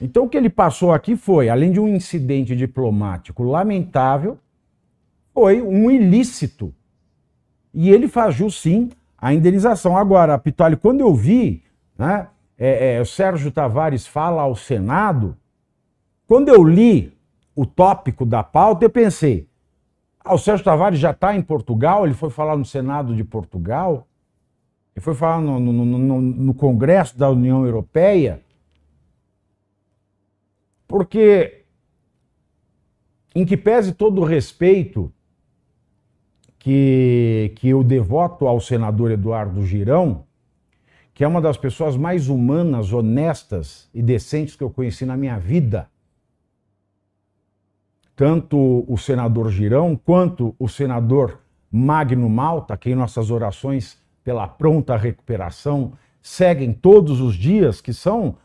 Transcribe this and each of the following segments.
Então, o que ele passou aqui foi, além de um incidente diplomático lamentável, foi um ilícito. E ele faz sim, a indenização. Agora, Pitoli, quando eu vi, né, é, é, o Sérgio Tavares fala ao Senado, quando eu li o tópico da pauta, eu pensei, ah, o Sérgio Tavares já está em Portugal, ele foi falar no Senado de Portugal, ele foi falar no, no, no, no Congresso da União Europeia, porque, em que pese todo o respeito que, que eu devoto ao senador Eduardo Girão, que é uma das pessoas mais humanas, honestas e decentes que eu conheci na minha vida, tanto o senador Girão quanto o senador Magno Malta, quem nossas orações pela pronta recuperação seguem todos os dias, que são,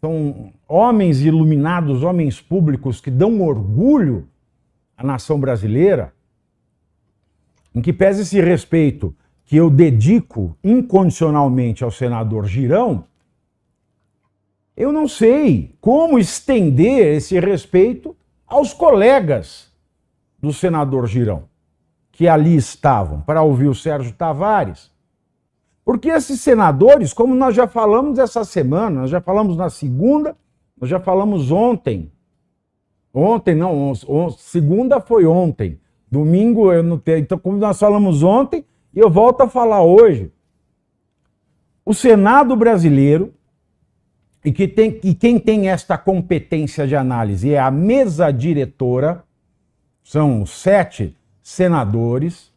são homens iluminados, homens públicos que dão orgulho à nação brasileira, em que pese esse respeito que eu dedico incondicionalmente ao senador Girão, eu não sei como estender esse respeito aos colegas do senador Girão, que ali estavam, para ouvir o Sérgio Tavares. Porque esses senadores, como nós já falamos essa semana, nós já falamos na segunda, nós já falamos ontem. Ontem, não, on, segunda foi ontem. Domingo eu não tenho. Então, como nós falamos ontem, eu volto a falar hoje. O Senado brasileiro e, que tem, e quem tem esta competência de análise é a mesa diretora, são sete senadores,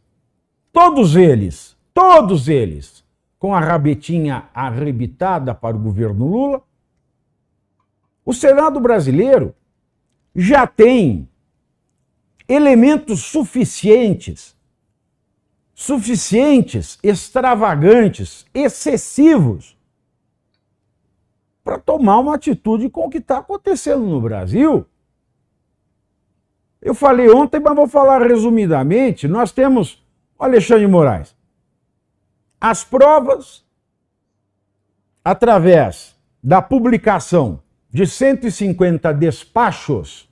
todos eles, todos eles, com a rabetinha arrebitada para o governo Lula. O Senado brasileiro já tem elementos suficientes, suficientes, extravagantes, excessivos para tomar uma atitude com o que está acontecendo no Brasil. Eu falei ontem, mas vou falar resumidamente. Nós temos, Alexandre Moraes, as provas através da publicação de 150 despachos,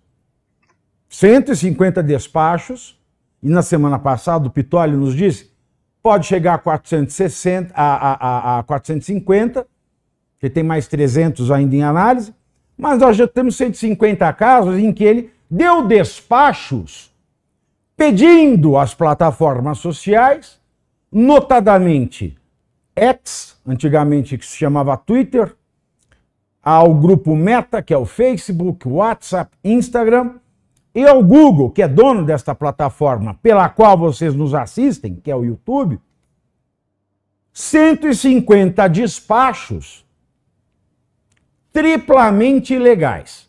150 despachos, e na semana passada o Pitoli nos disse, pode chegar a 460, a, a, a, a 450, que tem mais 300 ainda em análise, mas nós já temos 150 casos em que ele deu despachos pedindo às plataformas sociais, notadamente X, antigamente que se chamava Twitter, ao grupo Meta, que é o Facebook, WhatsApp, Instagram, e ao Google, que é dono desta plataforma pela qual vocês nos assistem, que é o YouTube, 150 despachos triplamente ilegais.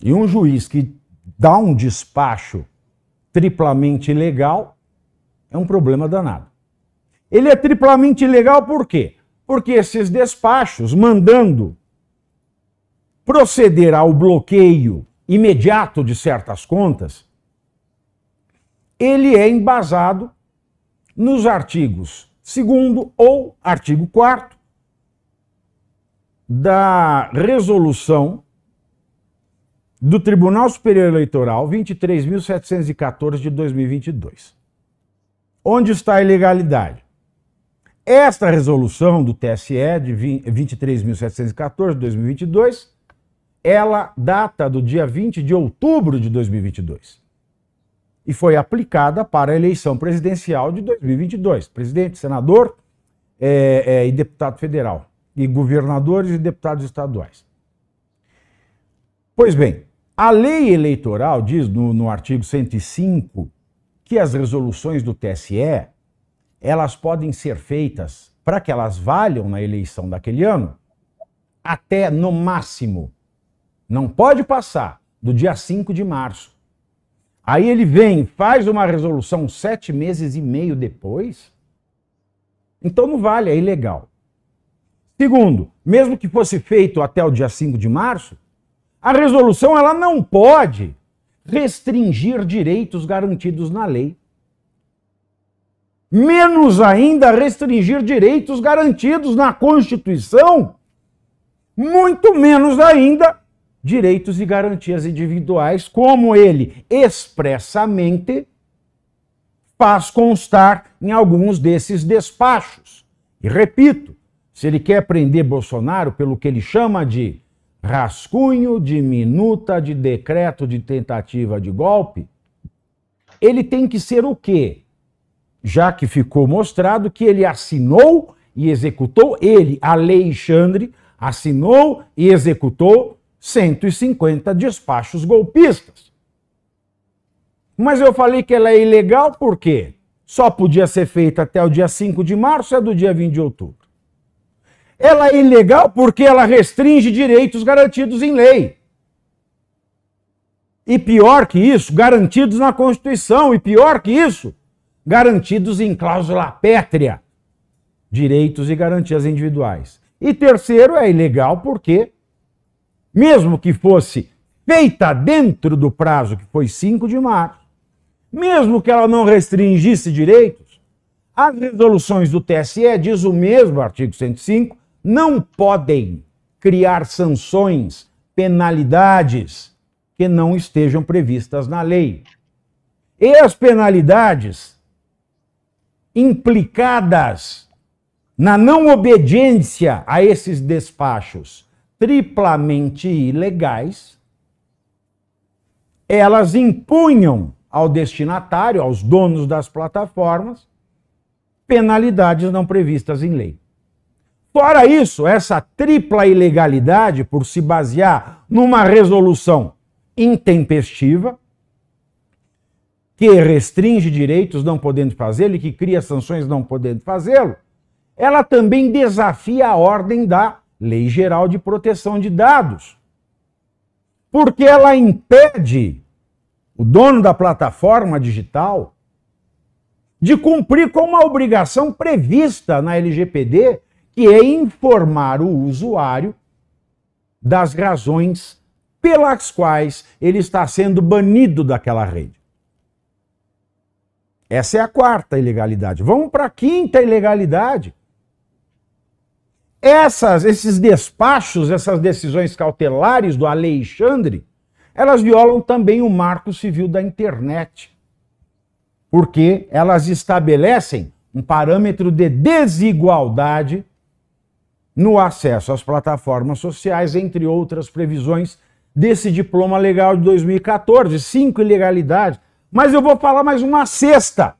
E um juiz que dá um despacho triplamente ilegal é um problema danado. Ele é triplamente ilegal por quê? Porque esses despachos mandando proceder ao bloqueio imediato de certas contas, ele é embasado nos artigos 2 ou artigo 4 da resolução do Tribunal Superior Eleitoral 23.714 de 2022. Onde está a ilegalidade? Esta resolução do TSE de 23.714 de 2022, ela data do dia 20 de outubro de 2022 e foi aplicada para a eleição presidencial de 2022, presidente, senador é, é, e deputado federal e governadores e deputados estaduais. Pois bem, a lei eleitoral diz no, no artigo 105 que as resoluções do TSE elas podem ser feitas para que elas valham na eleição daquele ano até no máximo. Não pode passar do dia 5 de março. Aí ele vem, faz uma resolução sete meses e meio depois. Então não vale, é ilegal. Segundo, mesmo que fosse feito até o dia 5 de março, a resolução ela não pode restringir direitos garantidos na lei. Menos ainda restringir direitos garantidos na Constituição, muito menos ainda direitos e garantias individuais, como ele expressamente faz constar em alguns desses despachos. E repito, se ele quer prender Bolsonaro pelo que ele chama de rascunho de minuta de decreto de tentativa de golpe, ele tem que ser o quê? Já que ficou mostrado que ele assinou e executou, ele, Alexandre, assinou e executou 150 despachos golpistas. Mas eu falei que ela é ilegal porque só podia ser feita até o dia 5 de março, é do dia 20 de outubro ela é ilegal porque ela restringe direitos garantidos em lei. E pior que isso, garantidos na Constituição, e pior que isso, garantidos em cláusula pétrea. Direitos e garantias individuais. E terceiro, é ilegal porque, mesmo que fosse feita dentro do prazo que foi 5 de março, mesmo que ela não restringisse direitos, as resoluções do TSE diz o mesmo artigo 105 não podem criar sanções, penalidades que não estejam previstas na lei. E as penalidades implicadas na não obediência a esses despachos triplamente ilegais, elas impunham ao destinatário, aos donos das plataformas, penalidades não previstas em lei. Fora isso, essa tripla ilegalidade, por se basear numa resolução intempestiva, que restringe direitos não podendo fazê-lo e que cria sanções não podendo fazê-lo, ela também desafia a ordem da Lei Geral de Proteção de Dados. Porque ela impede o dono da plataforma digital de cumprir com uma obrigação prevista na LGPD que é informar o usuário das razões pelas quais ele está sendo banido daquela rede. Essa é a quarta ilegalidade. Vamos para a quinta ilegalidade. Essas, esses despachos, essas decisões cautelares do Alexandre, elas violam também o marco civil da internet, porque elas estabelecem um parâmetro de desigualdade no acesso às plataformas sociais, entre outras previsões desse diploma legal de 2014. Cinco ilegalidades. Mas eu vou falar mais uma sexta.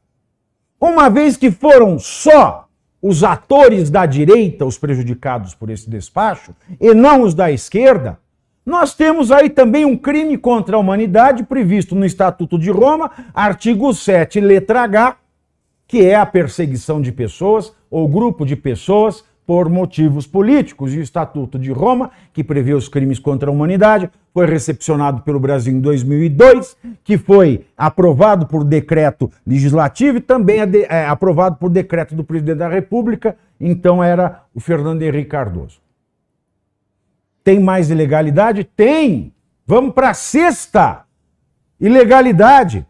Uma vez que foram só os atores da direita os prejudicados por esse despacho e não os da esquerda, nós temos aí também um crime contra a humanidade previsto no Estatuto de Roma, artigo 7, letra H, que é a perseguição de pessoas ou grupo de pessoas por motivos políticos. E o Estatuto de Roma, que prevê os crimes contra a humanidade, foi recepcionado pelo Brasil em 2002, que foi aprovado por decreto legislativo e também é aprovado por decreto do presidente da República, então era o Fernando Henrique Cardoso. Tem mais ilegalidade? Tem! Vamos para a sexta ilegalidade.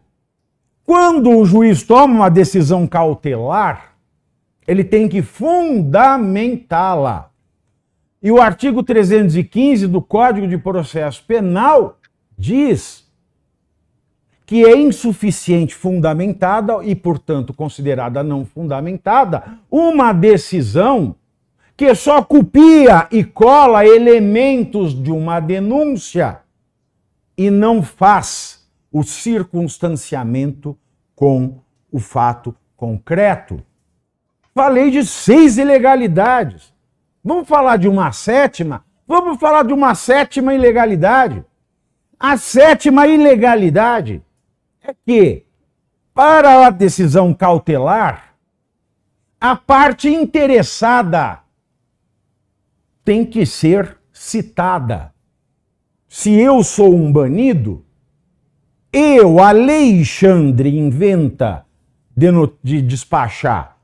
Quando o juiz toma uma decisão cautelar, ele tem que fundamentá-la. E o artigo 315 do Código de Processo Penal diz que é insuficiente fundamentada e, portanto, considerada não fundamentada, uma decisão que só copia e cola elementos de uma denúncia e não faz o circunstanciamento com o fato concreto. Falei de seis ilegalidades. Vamos falar de uma sétima? Vamos falar de uma sétima ilegalidade. A sétima ilegalidade é que, para a decisão cautelar, a parte interessada tem que ser citada. Se eu sou um banido, eu, Alexandre, inventa de, de despachar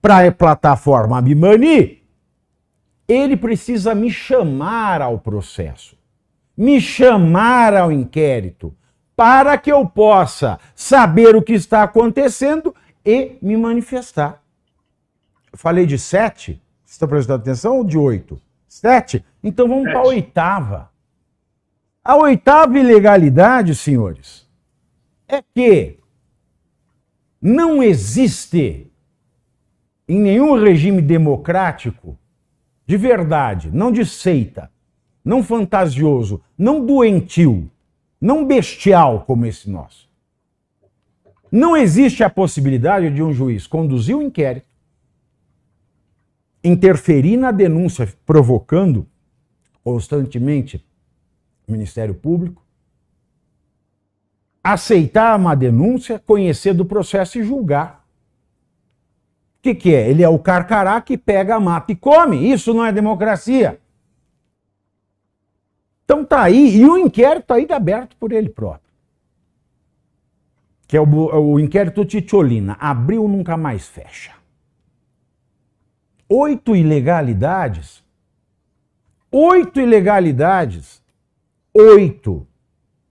para a plataforma me banir, ele precisa me chamar ao processo, me chamar ao inquérito, para que eu possa saber o que está acontecendo e me manifestar. Eu falei de sete, vocês estão prestando atenção, ou de oito? Sete? Então vamos para a oitava. A oitava ilegalidade, senhores, é que não existe em nenhum regime democrático, de verdade, não de seita, não fantasioso, não doentio, não bestial como esse nosso. Não existe a possibilidade de um juiz conduzir o um inquérito, interferir na denúncia, provocando constantemente o Ministério Público, aceitar uma denúncia, conhecer do processo e julgar. O que, que é? Ele é o carcará que pega, mata e come. Isso não é democracia. Então tá aí, e o inquérito tá ainda é aberto por ele próprio. Que é o, o inquérito Titiolina. Abriu, nunca mais fecha. Oito ilegalidades. Oito ilegalidades. Oito